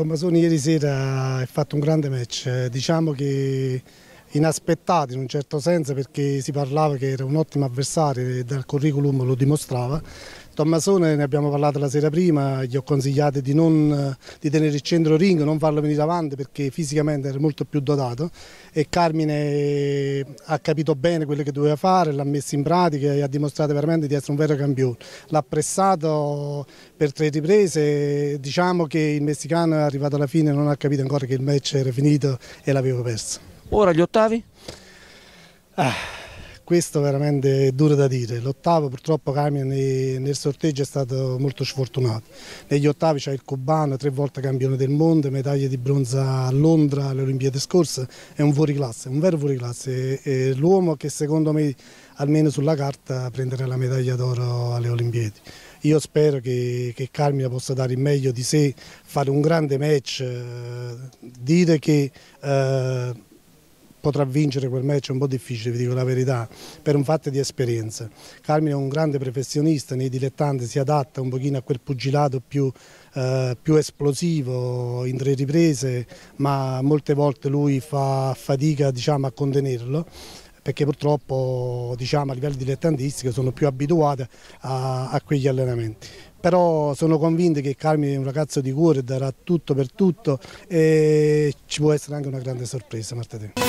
Tommasoni ieri sera ha fatto un grande match, diciamo che inaspettati in un certo senso perché si parlava che era un ottimo avversario e dal curriculum lo dimostrava. Tommasone ne abbiamo parlato la sera prima, gli ho consigliato di, non, di tenere il centro ring, non farlo venire avanti perché fisicamente era molto più dotato e Carmine ha capito bene quello che doveva fare, l'ha messo in pratica e ha dimostrato veramente di essere un vero campione. L'ha pressato per tre riprese, diciamo che il messicano è arrivato alla fine e non ha capito ancora che il match era finito e l'aveva perso. Ora gli ottavi? Ah, questo veramente è duro da dire. L'ottavo purtroppo Carmine nel sorteggio è stato molto sfortunato. Negli ottavi c'è il cubano, tre volte campione del mondo, medaglia di bronzo a Londra alle Olimpiadi scorse, è un fuoriclasse, un vero fuoriclasse. È, è l'uomo che secondo me almeno sulla carta prenderà la medaglia d'oro alle Olimpiadi. Io spero che, che Carmina possa dare il meglio di sé, fare un grande match, eh, dire che... Eh, potrà vincere quel match è un po' difficile, vi dico la verità, per un fatto di esperienza. Carmine è un grande professionista, nei dilettanti si adatta un pochino a quel pugilato più, eh, più esplosivo in tre riprese, ma molte volte lui fa fatica diciamo, a contenerlo perché purtroppo diciamo, a livello dilettantistico sono più abituate a, a, quegli allenamenti. Però sono convinto che Carmine è un ragazzo di cuore, darà tutto per tutto e ci può essere anche una grande sorpresa martedì.